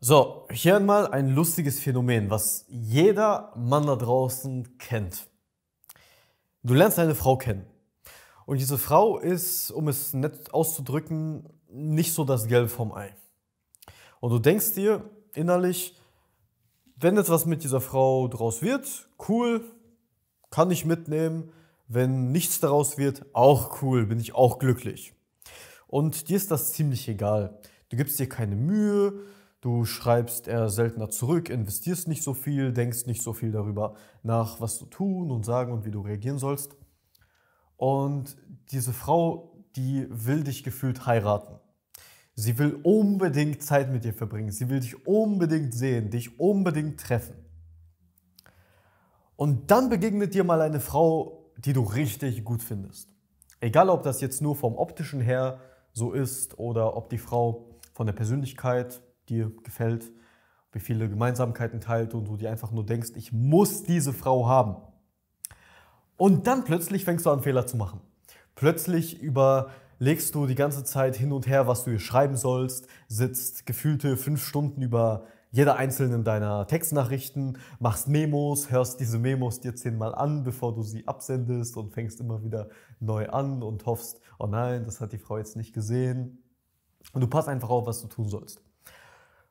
So, hier einmal ein lustiges Phänomen, was jeder Mann da draußen kennt. Du lernst eine Frau kennen. Und diese Frau ist, um es nett auszudrücken, nicht so das Gelb vom Ei. Und du denkst dir innerlich, wenn etwas mit dieser Frau draus wird, cool, kann ich mitnehmen. Wenn nichts daraus wird, auch cool, bin ich auch glücklich. Und dir ist das ziemlich egal. Du gibst dir keine Mühe, Du schreibst eher seltener zurück, investierst nicht so viel, denkst nicht so viel darüber nach, was du tun und sagen und wie du reagieren sollst. Und diese Frau, die will dich gefühlt heiraten. Sie will unbedingt Zeit mit dir verbringen. Sie will dich unbedingt sehen, dich unbedingt treffen. Und dann begegnet dir mal eine Frau, die du richtig gut findest. Egal, ob das jetzt nur vom optischen her so ist oder ob die Frau von der Persönlichkeit dir gefällt, wie viele Gemeinsamkeiten teilt und du dir einfach nur denkst, ich muss diese Frau haben. Und dann plötzlich fängst du an, Fehler zu machen. Plötzlich überlegst du die ganze Zeit hin und her, was du ihr schreiben sollst, sitzt gefühlte fünf Stunden über jeder einzelnen deiner Textnachrichten, machst Memos, hörst diese Memos dir zehnmal an, bevor du sie absendest und fängst immer wieder neu an und hoffst, oh nein, das hat die Frau jetzt nicht gesehen. Und du passt einfach auf, was du tun sollst.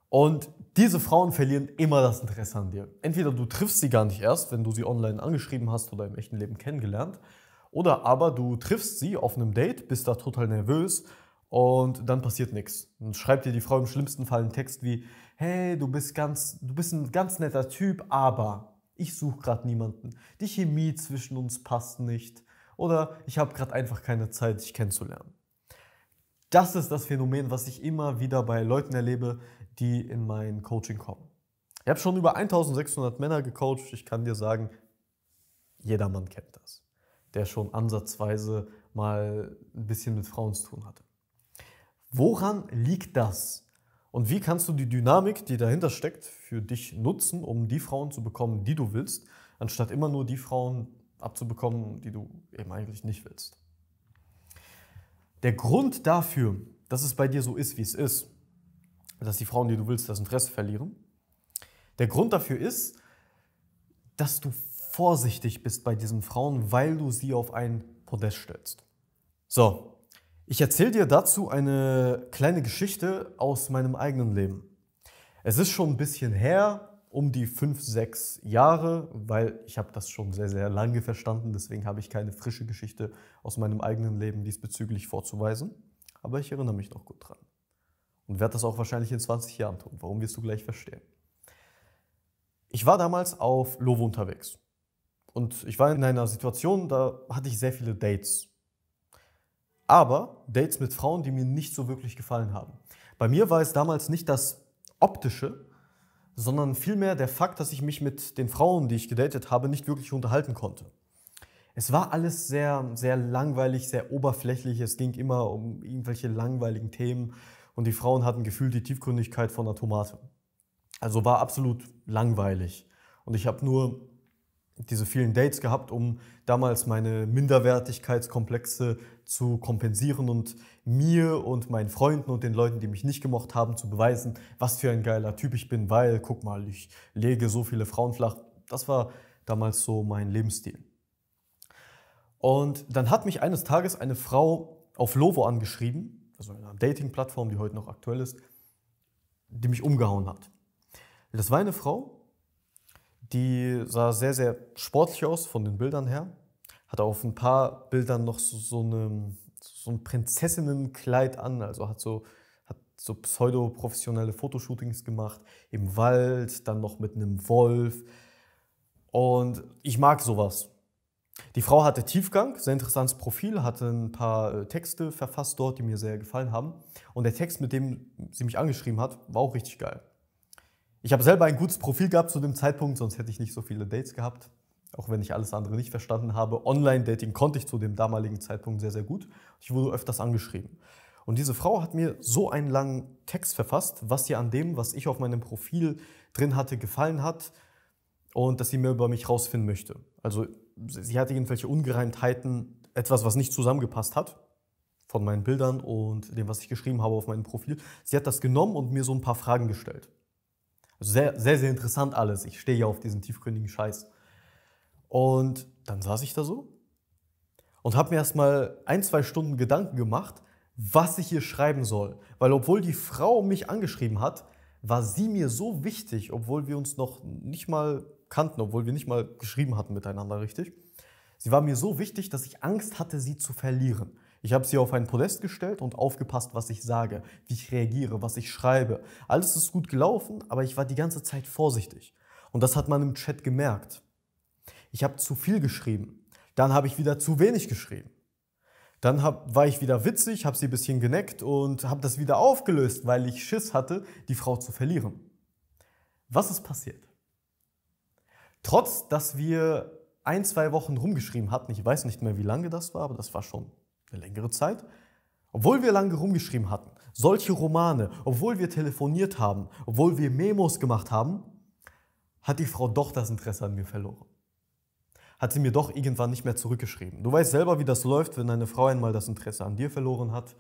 Und diese Frauen verlieren immer das Interesse an dir. Entweder du triffst sie gar nicht erst, wenn du sie online angeschrieben hast oder im echten Leben kennengelernt, oder aber du triffst sie auf einem Date, bist da total nervös und dann passiert nichts. Dann schreibt dir die Frau im schlimmsten Fall einen Text wie, hey, du bist ganz, du bist ein ganz netter Typ, aber ich suche gerade niemanden. Die Chemie zwischen uns passt nicht. Oder ich habe gerade einfach keine Zeit, dich kennenzulernen. Das ist das Phänomen, was ich immer wieder bei Leuten erlebe, die in mein Coaching kommen. Ich habe schon über 1600 Männer gecoacht. Ich kann dir sagen, jedermann kennt das, der schon ansatzweise mal ein bisschen mit Frauen zu tun hatte. Woran liegt das? Und wie kannst du die Dynamik, die dahinter steckt, für dich nutzen, um die Frauen zu bekommen, die du willst, anstatt immer nur die Frauen abzubekommen, die du eben eigentlich nicht willst? Der Grund dafür, dass es bei dir so ist, wie es ist, dass die Frauen, die du willst, das Interesse verlieren. Der Grund dafür ist, dass du vorsichtig bist bei diesen Frauen, weil du sie auf ein Podest stellst. So, ich erzähle dir dazu eine kleine Geschichte aus meinem eigenen Leben. Es ist schon ein bisschen her, um die fünf, sechs Jahre, weil ich habe das schon sehr, sehr lange verstanden. Deswegen habe ich keine frische Geschichte aus meinem eigenen Leben diesbezüglich vorzuweisen. Aber ich erinnere mich noch gut dran und werde das auch wahrscheinlich in 20 Jahren tun. Warum wirst du gleich verstehen? Ich war damals auf Lovo unterwegs und ich war in einer Situation, da hatte ich sehr viele Dates. Aber Dates mit Frauen, die mir nicht so wirklich gefallen haben. Bei mir war es damals nicht das Optische, sondern vielmehr der Fakt, dass ich mich mit den Frauen, die ich gedatet habe, nicht wirklich unterhalten konnte. Es war alles sehr, sehr langweilig, sehr oberflächlich. Es ging immer um irgendwelche langweiligen Themen und die Frauen hatten gefühlt die Tiefgründigkeit von einer Tomate. Also war absolut langweilig. Und ich habe nur diese vielen Dates gehabt, um damals meine Minderwertigkeitskomplexe zu kompensieren und mir und meinen Freunden und den Leuten, die mich nicht gemocht haben, zu beweisen, was für ein geiler Typ ich bin, weil, guck mal, ich lege so viele Frauen flach. Das war damals so mein Lebensstil. Und dann hat mich eines Tages eine Frau auf Lovo angeschrieben, also einer Dating-Plattform, die heute noch aktuell ist, die mich umgehauen hat. Das war eine Frau, die sah sehr, sehr sportlich aus von den Bildern her, hatte auf ein paar Bildern noch so, so, eine, so ein Prinzessinnenkleid an, also hat so, hat so pseudo-professionelle Fotoshootings gemacht, im Wald, dann noch mit einem Wolf. Und ich mag sowas. Die Frau hatte Tiefgang, sehr interessantes Profil, hatte ein paar äh, Texte verfasst dort, die mir sehr gefallen haben. Und der Text, mit dem sie mich angeschrieben hat, war auch richtig geil. Ich habe selber ein gutes Profil gehabt zu dem Zeitpunkt, sonst hätte ich nicht so viele Dates gehabt. Auch wenn ich alles andere nicht verstanden habe. Online-Dating konnte ich zu dem damaligen Zeitpunkt sehr, sehr gut. Ich wurde öfters angeschrieben. Und diese Frau hat mir so einen langen Text verfasst, was ihr an dem, was ich auf meinem Profil drin hatte, gefallen hat und dass sie mehr über mich rausfinden möchte. Also sie hatte irgendwelche Ungereimtheiten, etwas, was nicht zusammengepasst hat von meinen Bildern und dem, was ich geschrieben habe auf meinem Profil. Sie hat das genommen und mir so ein paar Fragen gestellt. Also sehr, sehr, sehr interessant alles. Ich stehe ja auf diesen tiefgründigen Scheiß. Und dann saß ich da so und habe mir erstmal ein, zwei Stunden Gedanken gemacht, was ich hier schreiben soll. Weil obwohl die Frau mich angeschrieben hat, war sie mir so wichtig, obwohl wir uns noch nicht mal kannten, obwohl wir nicht mal geschrieben hatten miteinander richtig. Sie war mir so wichtig, dass ich Angst hatte, sie zu verlieren. Ich habe sie auf ein Podest gestellt und aufgepasst, was ich sage, wie ich reagiere, was ich schreibe. Alles ist gut gelaufen, aber ich war die ganze Zeit vorsichtig. Und das hat man im Chat gemerkt. Ich habe zu viel geschrieben. Dann habe ich wieder zu wenig geschrieben. Dann hab, war ich wieder witzig, habe sie ein bisschen geneckt und habe das wieder aufgelöst, weil ich Schiss hatte, die Frau zu verlieren. Was ist passiert? Trotz, dass wir ein, zwei Wochen rumgeschrieben hatten, ich weiß nicht mehr, wie lange das war, aber das war schon eine längere Zeit, obwohl wir lange rumgeschrieben hatten, solche Romane, obwohl wir telefoniert haben, obwohl wir Memos gemacht haben, hat die Frau doch das Interesse an mir verloren. Hat sie mir doch irgendwann nicht mehr zurückgeschrieben. Du weißt selber, wie das läuft, wenn eine Frau einmal das Interesse an dir verloren hat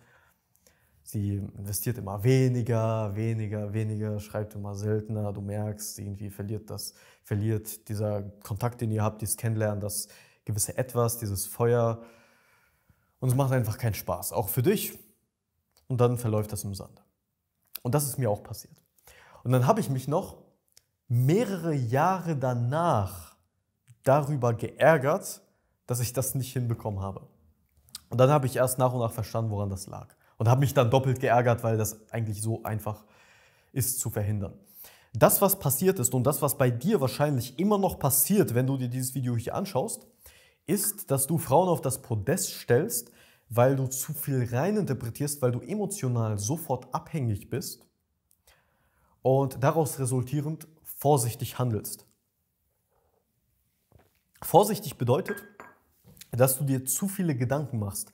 sie investiert immer weniger, weniger, weniger, schreibt immer seltener. Du merkst, irgendwie verliert das, verliert dieser Kontakt, den ihr habt, dieses Kennenlernen, das gewisse Etwas, dieses Feuer. Und es macht einfach keinen Spaß, auch für dich. Und dann verläuft das im Sande. Und das ist mir auch passiert. Und dann habe ich mich noch mehrere Jahre danach darüber geärgert, dass ich das nicht hinbekommen habe. Und dann habe ich erst nach und nach verstanden, woran das lag. Und habe mich dann doppelt geärgert, weil das eigentlich so einfach ist zu verhindern. Das, was passiert ist und das, was bei dir wahrscheinlich immer noch passiert, wenn du dir dieses Video hier anschaust, ist, dass du Frauen auf das Podest stellst, weil du zu viel reininterpretierst, weil du emotional sofort abhängig bist und daraus resultierend vorsichtig handelst. Vorsichtig bedeutet, dass du dir zu viele Gedanken machst,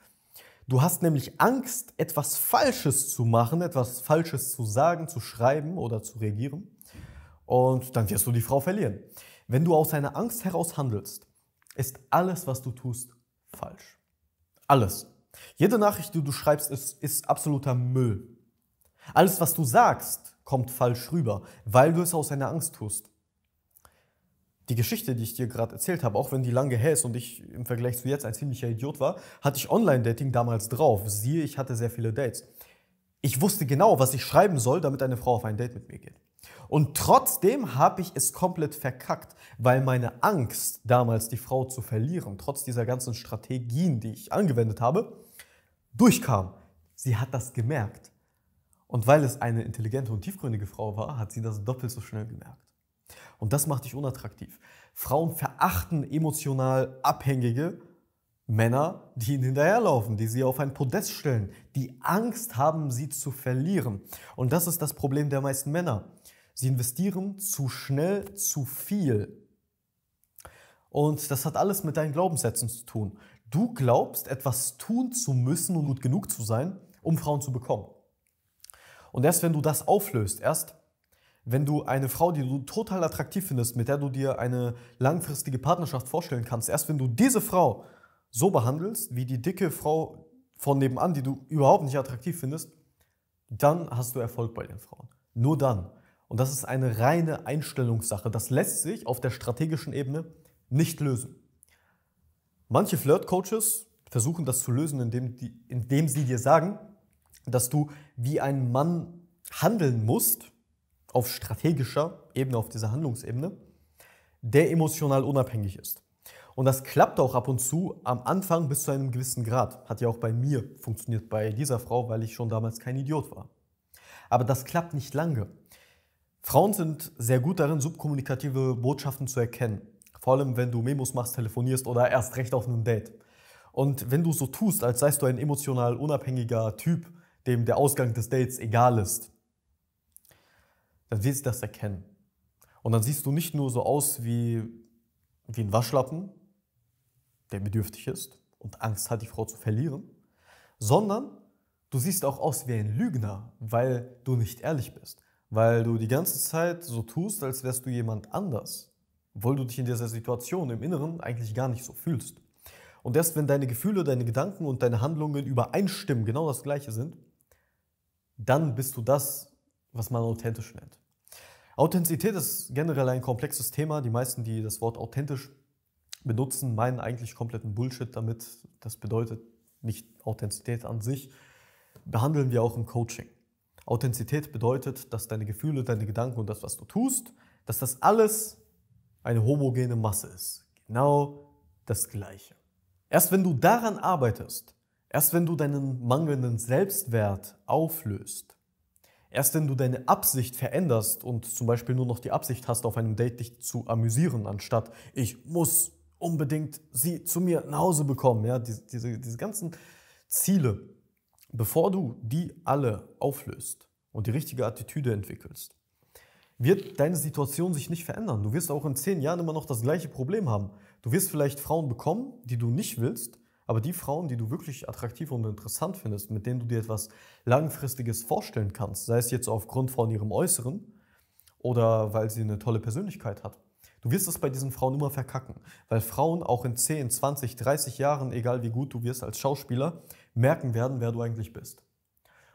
Du hast nämlich Angst, etwas Falsches zu machen, etwas Falsches zu sagen, zu schreiben oder zu reagieren. Und dann wirst du die Frau verlieren. Wenn du aus einer Angst heraus handelst, ist alles, was du tust, falsch. Alles. Jede Nachricht, die du schreibst, ist, ist absoluter Müll. Alles, was du sagst, kommt falsch rüber, weil du es aus einer Angst tust die Geschichte, die ich dir gerade erzählt habe, auch wenn die lange her ist und ich im Vergleich zu jetzt ein ziemlicher Idiot war, hatte ich Online-Dating damals drauf. Siehe, ich hatte sehr viele Dates. Ich wusste genau, was ich schreiben soll, damit eine Frau auf ein Date mit mir geht. Und trotzdem habe ich es komplett verkackt, weil meine Angst damals, die Frau zu verlieren, trotz dieser ganzen Strategien, die ich angewendet habe, durchkam. Sie hat das gemerkt. Und weil es eine intelligente und tiefgründige Frau war, hat sie das doppelt so schnell gemerkt. Und das macht dich unattraktiv. Frauen verachten emotional abhängige Männer, die ihnen hinterherlaufen, die sie auf ein Podest stellen, die Angst haben, sie zu verlieren. Und das ist das Problem der meisten Männer. Sie investieren zu schnell, zu viel. Und das hat alles mit deinen Glaubenssätzen zu tun. Du glaubst, etwas tun zu müssen und gut genug zu sein, um Frauen zu bekommen. Und erst wenn du das auflöst, erst wenn du eine Frau, die du total attraktiv findest, mit der du dir eine langfristige Partnerschaft vorstellen kannst, erst wenn du diese Frau so behandelst, wie die dicke Frau von nebenan, die du überhaupt nicht attraktiv findest, dann hast du Erfolg bei den Frauen. Nur dann. Und das ist eine reine Einstellungssache. Das lässt sich auf der strategischen Ebene nicht lösen. Manche Flirt-Coaches versuchen das zu lösen, indem, die, indem sie dir sagen, dass du wie ein Mann handeln musst, auf strategischer Ebene, auf dieser Handlungsebene, der emotional unabhängig ist. Und das klappt auch ab und zu am Anfang bis zu einem gewissen Grad. Hat ja auch bei mir funktioniert, bei dieser Frau, weil ich schon damals kein Idiot war. Aber das klappt nicht lange. Frauen sind sehr gut darin, subkommunikative Botschaften zu erkennen. Vor allem, wenn du Memos machst, telefonierst oder erst recht auf einem Date. Und wenn du so tust, als seist du ein emotional unabhängiger Typ, dem der Ausgang des Dates egal ist, dann wird sie das erkennen. Und dann siehst du nicht nur so aus wie, wie ein Waschlappen, der bedürftig ist und Angst hat, die Frau zu verlieren, sondern du siehst auch aus wie ein Lügner, weil du nicht ehrlich bist, weil du die ganze Zeit so tust, als wärst du jemand anders, obwohl du dich in dieser Situation im Inneren eigentlich gar nicht so fühlst. Und erst wenn deine Gefühle, deine Gedanken und deine Handlungen übereinstimmen, genau das gleiche sind, dann bist du das, was man authentisch nennt. Authentizität ist generell ein komplexes Thema. Die meisten, die das Wort authentisch benutzen, meinen eigentlich kompletten Bullshit damit. Das bedeutet nicht Authentizität an sich. Behandeln wir auch im Coaching. Authentizität bedeutet, dass deine Gefühle, deine Gedanken und das, was du tust, dass das alles eine homogene Masse ist. Genau das Gleiche. Erst wenn du daran arbeitest, erst wenn du deinen mangelnden Selbstwert auflöst, Erst wenn du deine Absicht veränderst und zum Beispiel nur noch die Absicht hast, auf einem Date dich zu amüsieren, anstatt ich muss unbedingt sie zu mir nach Hause bekommen, ja, diese, diese, diese ganzen Ziele, bevor du die alle auflöst und die richtige Attitüde entwickelst, wird deine Situation sich nicht verändern. Du wirst auch in zehn Jahren immer noch das gleiche Problem haben. Du wirst vielleicht Frauen bekommen, die du nicht willst, aber die Frauen, die du wirklich attraktiv und interessant findest, mit denen du dir etwas Langfristiges vorstellen kannst, sei es jetzt aufgrund von ihrem Äußeren oder weil sie eine tolle Persönlichkeit hat, du wirst es bei diesen Frauen immer verkacken. Weil Frauen auch in 10, 20, 30 Jahren, egal wie gut du wirst als Schauspieler, merken werden, wer du eigentlich bist.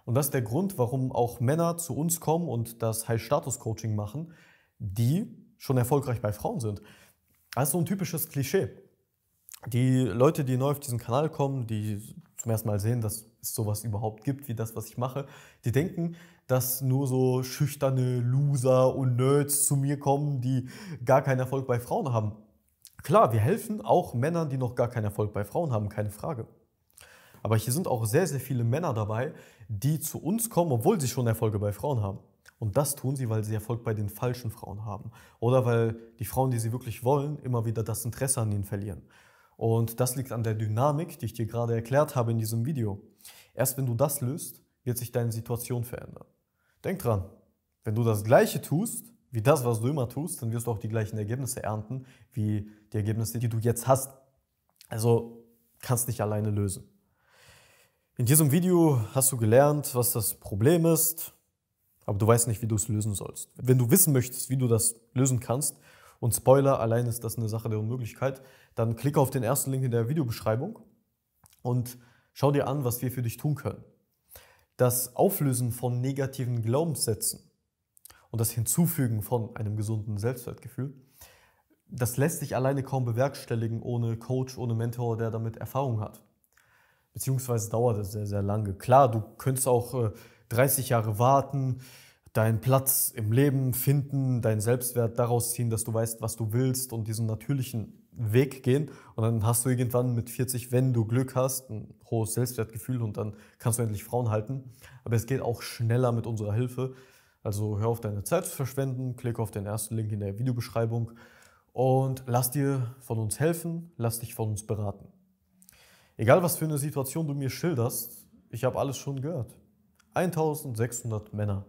Und das ist der Grund, warum auch Männer zu uns kommen und das High-Status-Coaching machen, die schon erfolgreich bei Frauen sind. Das ist so ein typisches Klischee die Leute, die neu auf diesen Kanal kommen, die zum ersten Mal sehen, dass es sowas überhaupt gibt, wie das, was ich mache, die denken, dass nur so schüchterne Loser und Nerds zu mir kommen, die gar keinen Erfolg bei Frauen haben. Klar, wir helfen auch Männern, die noch gar keinen Erfolg bei Frauen haben, keine Frage. Aber hier sind auch sehr, sehr viele Männer dabei, die zu uns kommen, obwohl sie schon Erfolge bei Frauen haben. Und das tun sie, weil sie Erfolg bei den falschen Frauen haben. Oder weil die Frauen, die sie wirklich wollen, immer wieder das Interesse an ihnen verlieren. Und das liegt an der Dynamik, die ich dir gerade erklärt habe in diesem Video. Erst wenn du das löst, wird sich deine Situation verändern. Denk dran, wenn du das Gleiche tust, wie das, was du immer tust, dann wirst du auch die gleichen Ergebnisse ernten, wie die Ergebnisse, die du jetzt hast. Also kannst nicht alleine lösen. In diesem Video hast du gelernt, was das Problem ist, aber du weißt nicht, wie du es lösen sollst. Wenn du wissen möchtest, wie du das lösen kannst und Spoiler, allein ist das eine Sache der Unmöglichkeit. Dann klicke auf den ersten Link in der Videobeschreibung und schau dir an, was wir für dich tun können. Das Auflösen von negativen Glaubenssätzen und das Hinzufügen von einem gesunden Selbstwertgefühl, das lässt sich alleine kaum bewerkstelligen ohne Coach, ohne Mentor, der damit Erfahrung hat. Beziehungsweise dauert es sehr, sehr lange. Klar, du könntest auch 30 äh, Jahre warten, deinen Platz im Leben finden, deinen Selbstwert daraus ziehen, dass du weißt, was du willst und diesen natürlichen Weg gehen. Und dann hast du irgendwann mit 40, wenn du Glück hast, ein hohes Selbstwertgefühl und dann kannst du endlich Frauen halten. Aber es geht auch schneller mit unserer Hilfe. Also hör auf deine Zeit zu verschwenden, klick auf den ersten Link in der Videobeschreibung und lass dir von uns helfen, lass dich von uns beraten. Egal was für eine Situation du mir schilderst, ich habe alles schon gehört. 1600 Männer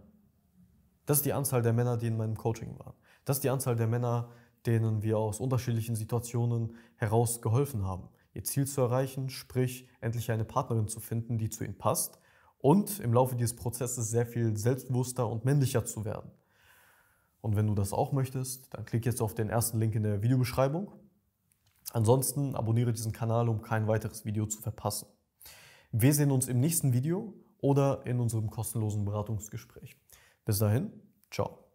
das ist die Anzahl der Männer, die in meinem Coaching waren. Das ist die Anzahl der Männer, denen wir aus unterschiedlichen Situationen heraus geholfen haben, ihr Ziel zu erreichen, sprich endlich eine Partnerin zu finden, die zu ihnen passt und im Laufe dieses Prozesses sehr viel selbstbewusster und männlicher zu werden. Und wenn du das auch möchtest, dann klick jetzt auf den ersten Link in der Videobeschreibung. Ansonsten abonniere diesen Kanal, um kein weiteres Video zu verpassen. Wir sehen uns im nächsten Video oder in unserem kostenlosen Beratungsgespräch. Bis dahin, ciao.